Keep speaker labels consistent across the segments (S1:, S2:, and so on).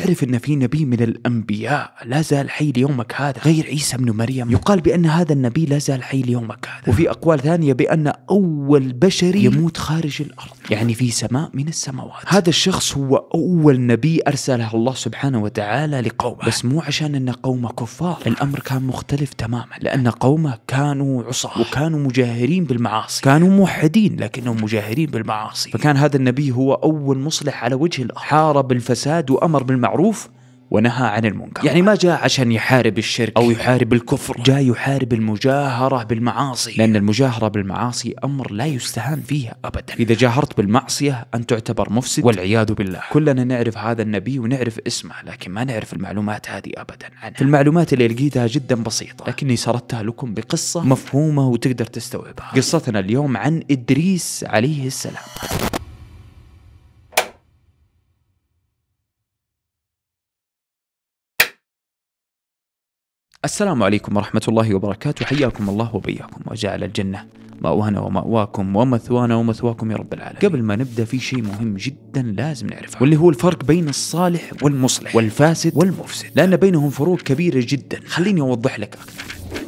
S1: تعرف أن في نبي من الأنبياء لا زال حي ليومك هذا غير عيسى بن مريم يقال بأن هذا النبي لا زال حي ليومك هذا وفي أقوال ثانية بأن أول بشري يموت خارج الأرض يعني في سماء من السماوات هذا الشخص هو أول نبي أرسله الله سبحانه وتعالى لقومه بس مو عشان أن قومه كفار الأمر كان مختلف تماما لأن قومه كانوا عصاة وكانوا مجاهرين بالمعاصي كانوا موحدين لكنهم مجاهرين بالمعاصي فكان هذا النبي هو أول مصلح على وجه الأرض حارب الفساد وأمر بالمعاصي بالمعروف ونهى عن المنكر يعني ما جاء عشان يحارب الشرك أو يحارب الكفر جاء يحارب المجاهرة بالمعاصي لأن المجاهرة بالمعاصي أمر لا يستهان فيه أبدا إذا جاهرت بالمعصية أن تعتبر مفسد والعياذ بالله كلنا نعرف هذا النبي ونعرف اسمه لكن ما نعرف المعلومات هذه أبدا عنها في المعلومات اللي لقيتها جدا بسيطة لكني سردتها لكم بقصة مفهومة وتقدر تستوعبها قصتنا اليوم عن إدريس عليه السلام السلام عليكم ورحمة الله وبركاته حياكم الله وبياكم وجعل الجنة مأوانا ومأواكم ومثوانا ومثواكم يا رب العالمين قبل ما نبدأ في شيء مهم جدا لازم نعرفه واللي هو الفرق بين الصالح والمصلح والفاسد والمفسد لأن بينهم فروق كبيرة جدا خليني أوضح لك أكثر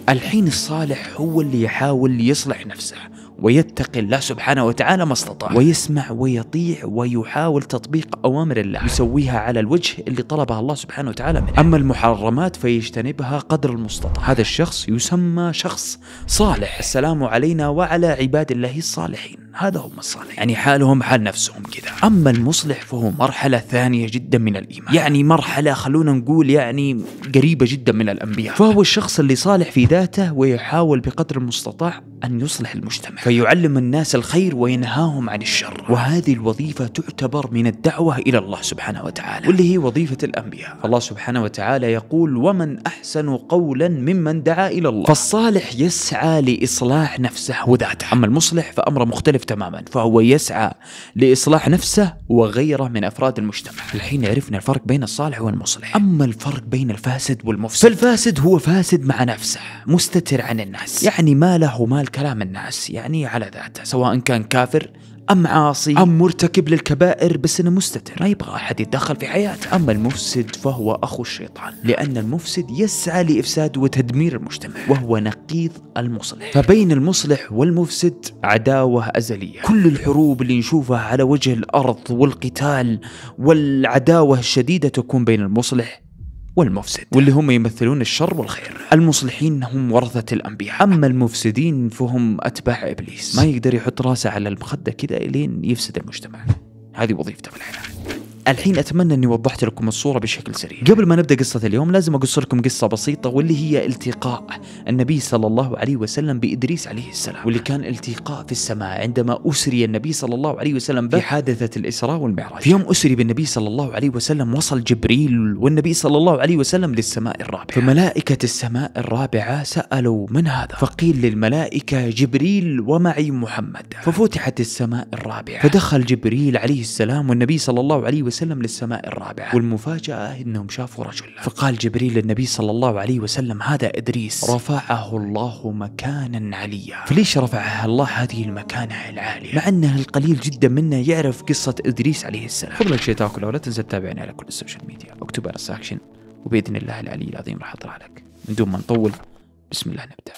S1: الحين الصالح هو اللي يحاول يصلح نفسه ويتقي الله سبحانه وتعالى ما استطاع ويسمع ويطيع ويحاول تطبيق أوامر الله يسويها على الوجه اللي طلبها الله سبحانه وتعالى منه أما المحرمات فيجتنبها قدر المستطاع هذا الشخص يسمى شخص صالح السلام علينا وعلى عباد الله الصالحين هذا هم الصالح يعني حالهم حال نفسهم كذا أما المصلح فهو مرحلة ثانية جدا من الإيمان يعني مرحلة خلونا نقول يعني قريبة جدا من الأنبياء فهو الشخص اللي صالح في ذاته ويحاول بقدر المستطاع أن يصلح المجتمع فيعلم الناس الخير وينهاهم عن الشر وهذه الوظيفة تعتبر من الدعوة إلى الله سبحانه وتعالى واللي هي وظيفة الأنبياء الله سبحانه وتعالى يقول ومن أحسن قولا ممن دعا إلى الله فالصالح يسعى لإصلاح نفسه وذاته أما المصلح فأمر مختلف تماما فهو يسعى لإصلاح نفسه وغيره من أفراد المجتمع الحين عرفنا الفرق بين الصالح والمصلح أما الفرق بين الفاسد والمفسد فالفاسد هو فاسد مع نفسه مستتر عن الناس يعني ما له مال كلام الناس يعني على ذاته سواء كان كافر أم عاصي أم مرتكب للكبائر بس إنه مستتر ما يبغى أحد يتدخل في حياته أما المفسد فهو أخو الشيطان لأن المفسد يسعى لإفساد وتدمير المجتمع وهو نقيض المصلح فبين المصلح والمفسد عداوة أزلية كل الحروب اللي نشوفها على وجه الأرض والقتال والعداوة الشديدة تكون بين المصلح والمفسد واللي هم يمثلون الشر والخير المصلحين هم ورثة الأنبياء أما المفسدين فهم أتباع إبليس ما يقدر يحط راسه على المخدة كذا إلين يفسد المجتمع هذه وظيفته بالحياة الحين اتمنى اني وضحت لكم الصوره بشكل سريع قبل ما نبدا قصه اليوم لازم اقص لكم قصه بسيطه واللي هي التقاء النبي صلى الله عليه وسلم بادريس عليه السلام واللي كان التقاء في السماء عندما اسري النبي صلى الله عليه وسلم في حادثه الاسراء والمعراج في يوم اسري بالنبي صلى الله عليه وسلم وصل جبريل والنبي صلى الله عليه وسلم للسماء الرابعه فملائكه السماء الرابعه سالوا من هذا فقيل للملائكه جبريل ومعي محمد ففتحت السماء الرابعه فدخل جبريل عليه السلام والنبي صلى الله عليه وسلم وسلم للسماء الرابعة والمفاجأة أنهم شافوا رجل فقال جبريل للنبي صلى الله عليه وسلم هذا إدريس رفعه الله مكانا عليا فليش رفعها الله هذه المكانة العالية مع أنه القليل جدا منا يعرف قصة إدريس عليه السلام خذ لك شيء تاكله ولا تنسى تتابعني على كل السوشيال ميديا اكتب على ساكشن وبإذن الله العلي العظيم راح أطلع لك من دون ما نطول بسم الله نبدأ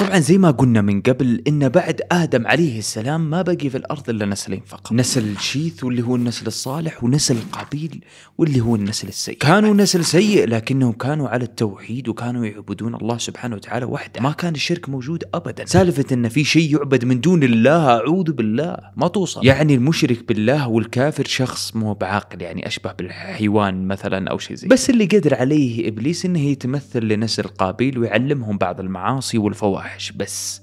S1: طبعا زي ما قلنا من قبل ان بعد ادم عليه السلام ما بقي في الارض الا نسلين فقط نسل شيث واللي هو النسل الصالح ونسل قابيل واللي هو النسل السيء كانوا نسل سيء لكنهم كانوا على التوحيد وكانوا يعبدون الله سبحانه وتعالى وحده ما كان الشرك موجود ابدا سالفه ان في شيء يعبد من دون الله اعوذ بالله ما توصل يعني المشرك بالله والكافر شخص مو بعاقل يعني اشبه بالحيوان مثلا او شيء زي بس اللي قدر عليه ابليس انه يتمثل لنسل قابيل ويعلمهم بعض المعاصي والفواحش وحش بس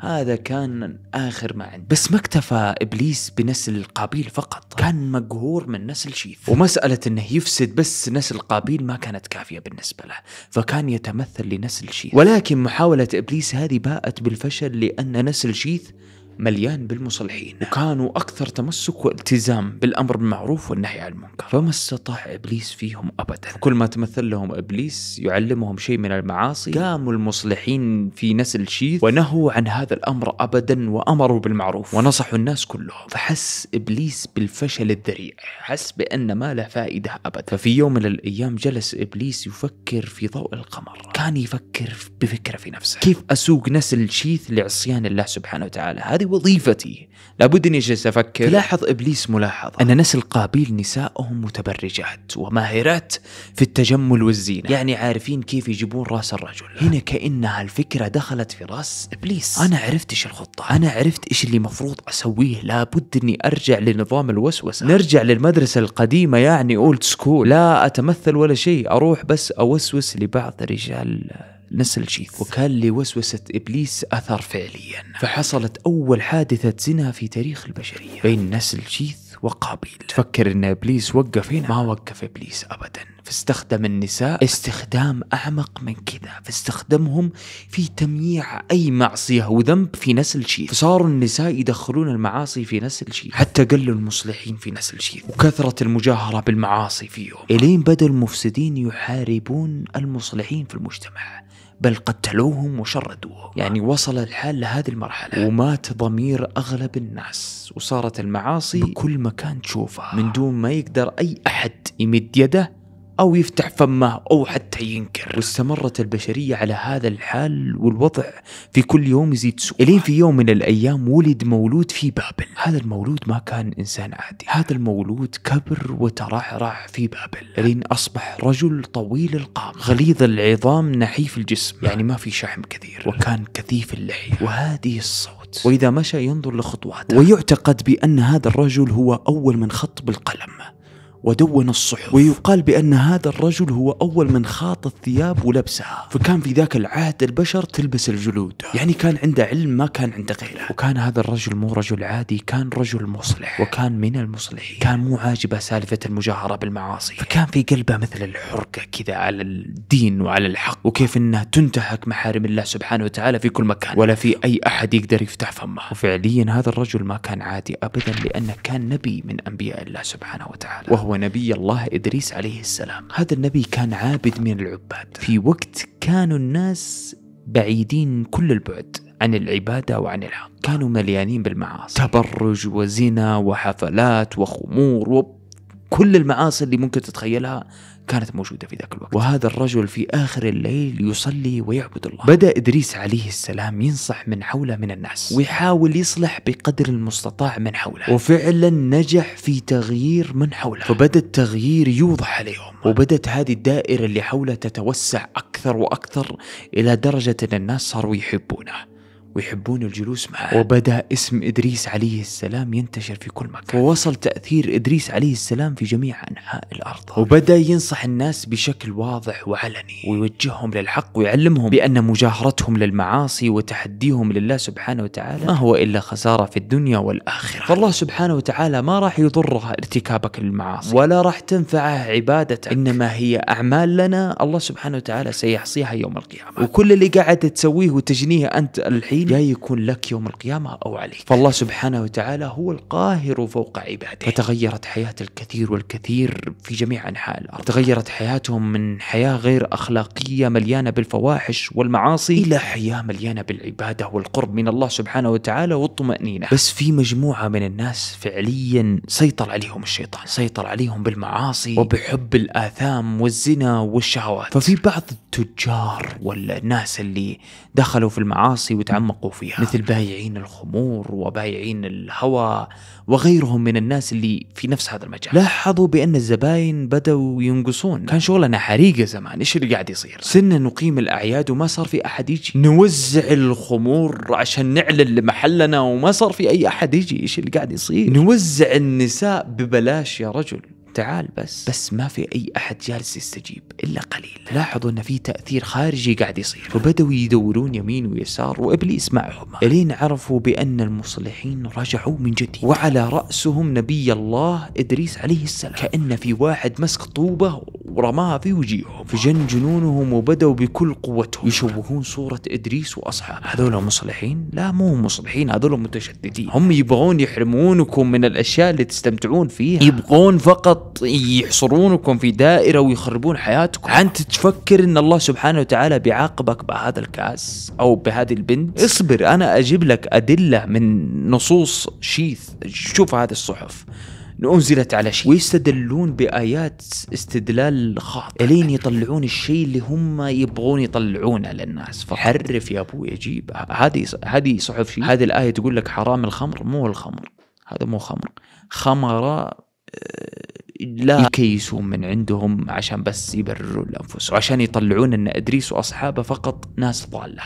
S1: هذا كان آخر ما عندي بس ما اكتفى إبليس بنسل قابيل فقط كان مقهور من نسل شيث ومسألة أنه يفسد بس نسل قابيل ما كانت كافية بالنسبة له فكان يتمثل لنسل شيث ولكن محاولة إبليس هذه باءت بالفشل لأن نسل شيث مليان بالمصلحين وكانوا أكثر تمسك والتزام بالأمر بالمعروف والنهي عن المنكر فما استطاع إبليس فيهم أبدا وكل ما تمثل لهم إبليس يعلمهم شيء من المعاصي قاموا المصلحين في نسل شيث ونهوا عن هذا الأمر أبدا وأمروا بالمعروف ونصحوا الناس كلهم فحس إبليس بالفشل الذريع حس بأن ما له فائدة أبدا ففي يوم من الأيام جلس إبليس يفكر في ضوء القمر كان يفكر بفكرة في نفسه كيف أسوق نسل شيث لعصيان الله سبحانه وتعالى هذه هذه وظيفتي لابد اني اجلس افكر تلاحظ ابليس ملاحظه ان نسل قابيل نسائهم متبرجات وماهرات في التجمل والزينه يعني عارفين كيف يجيبون راس الرجل هنا كانها الفكره دخلت في راس ابليس انا عرفت ايش الخطه انا عرفت ايش اللي مفروض اسويه لابد اني ارجع لنظام الوسوسه نرجع للمدرسه القديمه يعني اولد سكول لا اتمثل ولا شيء اروح بس اوسوس لبعض رجال نسل شيث وكان لوسوسة إبليس أثر فعليا فحصلت أول حادثة زنا في تاريخ البشرية بين نسل شيث وقابيل تفكر ان ابليس وقف هنا ما وقف ابليس ابدا فاستخدم النساء استخدام اعمق من كذا فاستخدمهم في تمييع اي معصيه وذنب في نسل شيث فصاروا النساء يدخلون المعاصي في نسل شيث حتى قلوا المصلحين في نسل شيث وكثرت المجاهره بالمعاصي فيهم الين بدا المفسدين يحاربون المصلحين في المجتمع بل قتلوهم وشردوهم يعني وصل الحال لهذه المرحلة ومات ضمير أغلب الناس وصارت المعاصي بكل مكان تشوفها من دون ما يقدر أي أحد يمد يده أو يفتح فمه أو حتى ينكر واستمرت البشرية على هذا الحال والوضع في كل يوم يزيد سوء إلين في يوم من الأيام ولد مولود في بابل هذا المولود ما كان إنسان عادي هذا المولود كبر وترعرع في بابل إلين أصبح رجل طويل القامة غليظ العظام نحيف الجسم يعني ما في شحم كثير وكان كثيف اللحية وهذه الصوت وإذا مشى ينظر لخطواته ويعتقد بأن هذا الرجل هو أول من خط بالقلم ودون الصحف ويقال بأن هذا الرجل هو أول من خاط الثياب ولبسها فكان في ذاك العهد البشر تلبس الجلود يعني كان عنده علم ما كان عنده غيره وكان هذا الرجل مو رجل عادي كان رجل مصلح وكان من المصلحين كان مو عاجبه سالفة المجاهرة بالمعاصي فكان في قلبه مثل الحرقة كذا على الدين وعلى الحق وكيف أنها تنتهك محارم الله سبحانه وتعالى في كل مكان ولا في أي أحد يقدر يفتح فمه وفعليا هذا الرجل ما كان عادي أبدا لأنه كان نبي من أنبياء الله سبحانه وتعالى وهو نبي الله إدريس عليه السلام هذا النبي كان عابد من العباد في وقت كانوا الناس بعيدين كل البعد عن العبادة وعن الحق كانوا مليانين بالمعاصي تبرج وزنا وحفلات وخمور كل المعاصي اللي ممكن تتخيلها كانت موجودة في ذاك الوقت وهذا الرجل في آخر الليل يصلي ويعبد الله بدأ إدريس عليه السلام ينصح من حوله من الناس ويحاول يصلح بقدر المستطاع من حوله وفعلا نجح في تغيير من حوله فبدأ التغيير يوضح عليهم وبدأت هذه الدائرة اللي حوله تتوسع أكثر وأكثر إلى درجة أن الناس صاروا يحبونه ويحبون الجلوس معه وبدا اسم إدريس عليه السلام ينتشر في كل مكان ووصل تأثير إدريس عليه السلام في جميع أنحاء الأرض وبدا ينصح الناس بشكل واضح وعلني ويوجههم للحق ويعلمهم بأن مجاهرتهم للمعاصي وتحديهم لله سبحانه وتعالى ما هو إلا خسارة في الدنيا والآخرة فالله سبحانه وتعالى ما راح يضره ارتكابك للمعاصي ولا راح تنفعه عبادتك إنما هي أعمال لنا الله سبحانه وتعالى سيحصيها يوم القيامة وكل اللي قاعد تسويه وتجنيه أنت الحين يا يكون لك يوم القيامة أو عليك فالله سبحانه وتعالى هو القاهر فوق عباده فتغيرت حياة الكثير والكثير في جميع أنحاء الأرض تغيرت حياتهم من حياة غير أخلاقية مليانة بالفواحش والمعاصي إلى حياة مليانة بالعبادة والقرب من الله سبحانه وتعالى والطمأنينة بس في مجموعة من الناس فعليا سيطر عليهم الشيطان سيطر عليهم بالمعاصي وبحب الآثام والزنا والشهوات ففي بعض التجار والناس اللي دخلوا في المعاصي وتعمدوا تعمقوا فيها مثل بائعين الخمور وبائعين الهوى وغيرهم من الناس اللي في نفس هذا المجال لاحظوا بأن الزباين بدأوا ينقصون كان شغلنا حريقة زمان إيش اللي قاعد يصير صرنا نقيم الأعياد وما صار في أحد يجي نوزع الخمور عشان نعلن لمحلنا وما صار في أي أحد يجي إيش اللي قاعد يصير نوزع النساء ببلاش يا رجل تعال بس بس ما في أي أحد جالس يستجيب إلا قليل لاحظوا أن في تأثير خارجي قاعد يصير وبدأوا يدورون يمين ويسار وإبليس معهم إلين عرفوا بأن المصلحين رجعوا من جديد وعلى رأسهم نبي الله إدريس عليه السلام كأن في واحد مسك طوبة ورماها في وجيههم فجن جنونهم وبدوا بكل قوتهم يشوهون صورة إدريس وأصحابه هذول مصلحين؟ لا مو مصلحين هذول متشددين هم يبغون يحرمونكم من الأشياء اللي تستمتعون فيها يبغون فقط يحصرونكم في دائرة ويخربون حياتكم أنت تفكر أن الله سبحانه وتعالى بيعاقبك بهذا الكأس أو بهذه البنت اصبر أنا أجيب لك أدلة من نصوص شيث شوف هذه الصحف أنزلت على شيء ويستدلون بآيات استدلال خاطئ الين يطلعون الشيء اللي هم يبغون يطلعونه للناس فقط. حرف يا ابوي جيب هذه هذه صحف شيء هذه الآية تقول لك حرام الخمر مو الخمر هذا مو خمر خمر آه، لا يكيسون من عندهم عشان بس يبرروا لانفسهم وعشان يطلعون ان ادريس واصحابه فقط ناس ضاله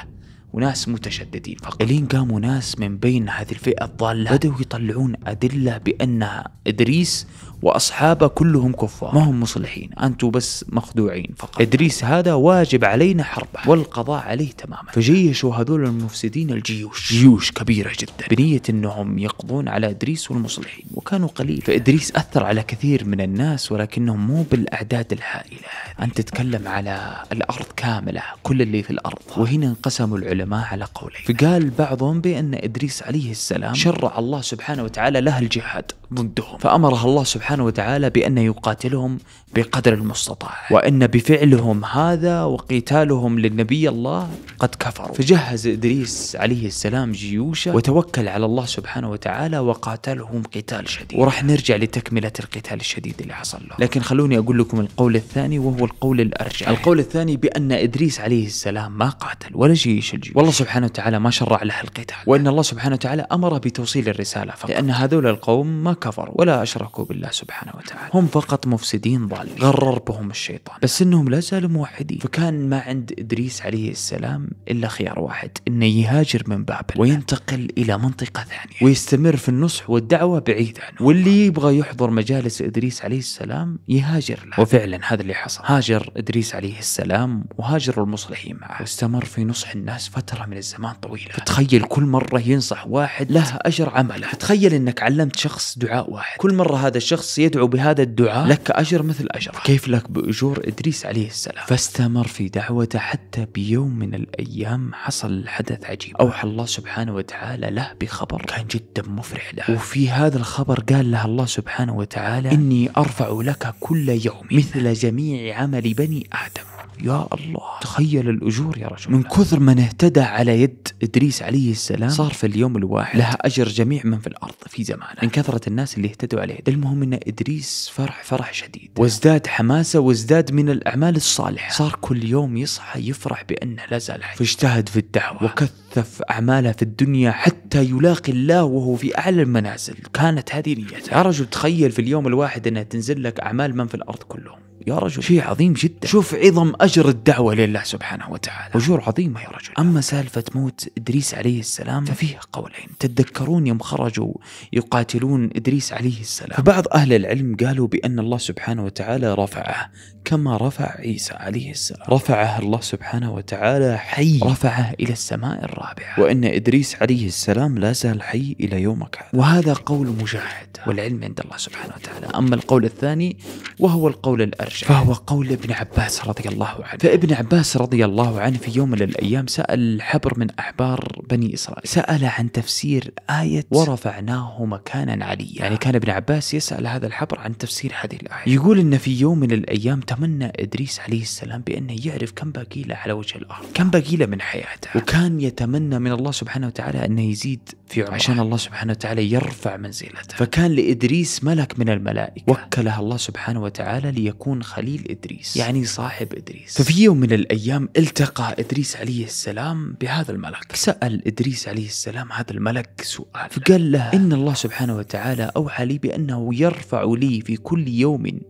S1: وناس متشددين الين قاموا ناس من بين هذه الفئة الضالة بدأوا يطلعون أدلة بأن إدريس وأصحابه كلهم كفار ما هم مصلحين أنتم بس مخدوعين فقط إدريس هذا واجب علينا حربه والقضاء عليه تماما فجيشوا هذول المفسدين الجيوش جيوش كبيرة جدا بنية أنهم يقضون على إدريس والمصلحين وكانوا قليل فإدريس أثر على كثير من الناس ولكنهم مو بالأعداد الهائلة أنت تتكلم على الأرض كاملة كل اللي في الأرض وهنا انقسموا العلماء على قولين فقال بعضهم بأن إدريس عليه السلام شرع الله سبحانه وتعالى له الجهاد ضدهم فأمره الله سبحانه سبحانه وتعالى بأن يقاتلهم بقدر المستطاع وأن بفعلهم هذا وقتالهم للنبي الله قد كفروا فجهز إدريس عليه السلام جيوشه وتوكل على الله سبحانه وتعالى وقاتلهم قتال شديد وراح نرجع لتكملة القتال الشديد اللي حصل له لكن خلوني أقول لكم القول الثاني وهو القول الأرجح القول الثاني بأن إدريس عليه السلام ما قاتل ولا جيش الجيوش والله سبحانه وتعالى ما شرع له القتال وأن الله سبحانه وتعالى أمر بتوصيل الرسالة فقط لأن هذول القوم ما كفروا ولا أشركوا بالله سبحانه وتعالى هم فقط مفسدين ضالين غرر بهم الشيطان بس انهم لا زالوا موحدين فكان ما عند ادريس عليه السلام الا خيار واحد انه يهاجر من بابل وينتقل الى منطقه ثانيه ويستمر في النصح والدعوه بعيد عنه واللي يبغى يحضر مجالس ادريس عليه السلام يهاجر له وفعلا هذا اللي حصل هاجر ادريس عليه السلام وهاجروا المصلحين معه واستمر في نصح الناس فتره من الزمان طويله فتخيل كل مره ينصح واحد له اجر عمله تخيل انك علمت شخص دعاء واحد كل مره هذا الشخص شخص يدعو بهذا الدعاء لك أجر مثل أجر كيف لك بأجور إدريس عليه السلام فاستمر في دعوته حتى بيوم من الأيام حصل حدث عجيب أوحى الله سبحانه وتعالى له بخبر كان جدا مفرح له وفي هذا الخبر قال له الله سبحانه وتعالى إني أرفع لك كل يوم مثل جميع عمل بني آدم يا الله تخيل الأجور يا رجل من كثر من اهتدى على يد إدريس عليه السلام صار في اليوم الواحد لها أجر جميع من في الأرض في زمانه من كثرة الناس اللي اهتدوا عليه المهم أن إدريس فرح فرح شديد وازداد حماسة وازداد من الأعمال الصالحة صار كل يوم يصحى يفرح بأنه لا زال حي فاجتهد في الدعوة وكثف أعماله في الدنيا حتى يلاقي الله وهو في أعلى المنازل كانت هذه نيته يا رجل تخيل في اليوم الواحد أنها تنزل لك أعمال من في الأرض كلهم يا رجل شيء عظيم جدا شوف عظم أجر الدعوة لله سبحانه وتعالى أجور عظيمة يا رجل أما سالفة موت إدريس عليه السلام ففيها قولين تتذكرون يوم خرجوا يقاتلون إدريس عليه السلام فبعض أهل العلم قالوا بأن الله سبحانه وتعالى رفعه كما رفع عيسى عليه السلام رفعه الله سبحانه وتعالى حي رفعه إلى السماء الرابعة وأن إدريس عليه السلام لا زال حي إلى يومك هذا وهذا قول مجاهد والعلم عند الله سبحانه وتعالى أما القول الثاني وهو القول الأرجح شيء فهو قول ابن عباس رضي الله عنه فابن عباس رضي الله عنه في يوم من الأيام سأل حبر من أحبار بني إسرائيل سأل عن تفسير آية ورفعناه مكانا عليا يعني كان ابن عباس يسأل هذا الحبر عن تفسير هذه الآية يقول أن في يوم من الأيام تمنى إدريس عليه السلام بأنه يعرف كم باقي له على وجه الأرض كم باقي له من حياته وكان يتمنى من الله سبحانه وتعالى أنه يزيد في عمره عشان الله سبحانه وتعالى يرفع منزلته فكان لإدريس ملك من الملائكة وكله الله سبحانه وتعالى ليكون خليل إدريس يعني صاحب إدريس ففي يوم من الأيام التقى إدريس عليه السلام بهذا الملك سأل إدريس عليه السلام هذا الملك سؤال فقال له إن الله سبحانه وتعالى أوحى لي بأنه يرفع لي في كل يوم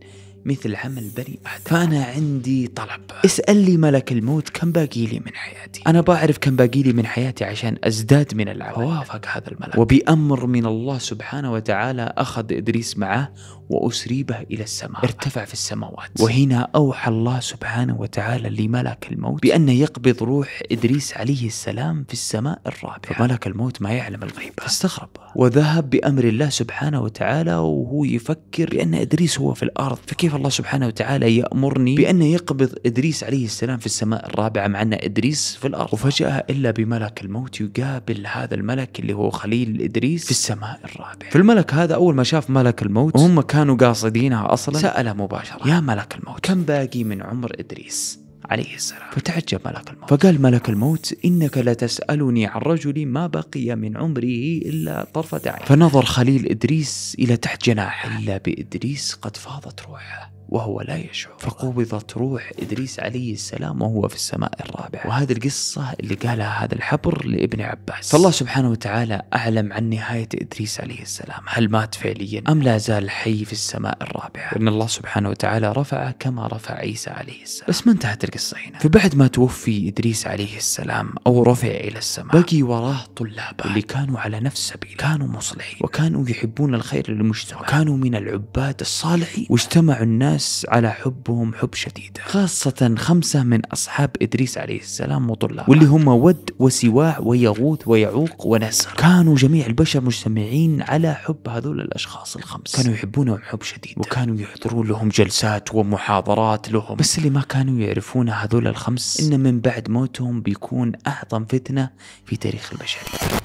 S1: مثل عمل بني آدم فأنا عندي طلب اسأل لي ملك الموت كم باقي لي من حياتي أنا بعرف كم باقي لي من حياتي عشان أزداد من العمل فوافق هذا الملك وبأمر من الله سبحانه وتعالى أخذ إدريس معه وأسري به إلى السماء ارتفع في السماوات وهنا أوحى الله سبحانه وتعالى لملك الموت بأن يقبض روح إدريس عليه السلام في السماء الرابعة فملك الموت ما يعلم الغيب فاستغرب وذهب بأمر الله سبحانه وتعالى وهو يفكر بأن إدريس هو في الأرض فكيف الله سبحانه وتعالى يأمرني بأن يقبض إدريس عليه السلام في السماء الرابعة مع أن إدريس في الأرض وفجأة إلا بملك الموت يقابل هذا الملك اللي هو خليل إدريس في السماء الرابعة فالملك هذا أول ما شاف ملك الموت وهم كان كانوا قاصدينها أصلا سأله مباشرة يا ملك الموت كم باقي من عمر إدريس عليه السلام فتعجب ملك الموت فقال ملك الموت إنك لتسألني عن رجل ما بقي من عمره إلا طرفة عين فنظر خليل إدريس إلى تحت جناحه إلا بإدريس قد فاضت روحه وهو لا يشعر فقبضت روح إدريس عليه السلام وهو في السماء الرابعة وهذه القصة اللي قالها هذا الحبر لابن عباس فالله سبحانه وتعالى أعلم عن نهاية إدريس عليه السلام هل مات فعليا أم لا زال حي في السماء الرابعة وإن الله سبحانه وتعالى رفعه كما رفع عيسى عليه السلام بس ما انتهت القصة هنا فبعد ما توفي إدريس عليه السلام أو رفع إلى السماء بقي وراه طلابه اللي كانوا على نفس سبيله كانوا مصلحين وكانوا يحبون الخير للمجتمع وكانوا من العباد الصالحين واجتمعوا الناس الناس على حبهم حب شديد خاصة خمسة من أصحاب إدريس عليه السلام وطلابه واللي هم ود وسواع ويغوث ويعوق ونسر كانوا جميع البشر مجتمعين على حب هذول الأشخاص الخمس كانوا يحبونهم حب شديد وكانوا يحضرون لهم جلسات ومحاضرات لهم بس اللي ما كانوا يعرفون هذول الخمس إن من بعد موتهم بيكون أعظم فتنة في تاريخ البشرية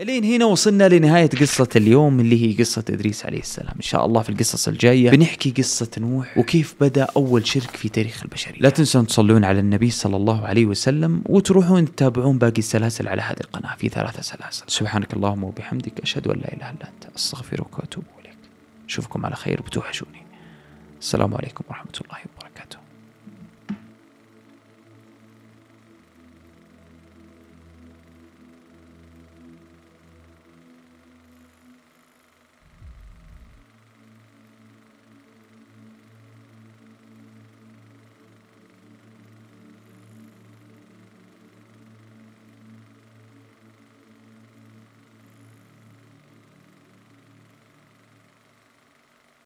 S1: الين هنا وصلنا لنهاية قصة اليوم اللي هي قصة إدريس عليه السلام إن شاء الله في القصص الجاية بنحكي قصة نوح وكيف بدأ أول شرك في تاريخ البشرية لا تنسون تصلون على النبي صلى الله عليه وسلم وتروحون تتابعون باقي السلاسل على هذه القناة في ثلاثة سلاسل سبحانك اللهم وبحمدك أشهد أن لا إله إلا أنت أستغفرك وأتوب إليك أشوفكم على خير بتوحشوني السلام عليكم ورحمة الله وبركاته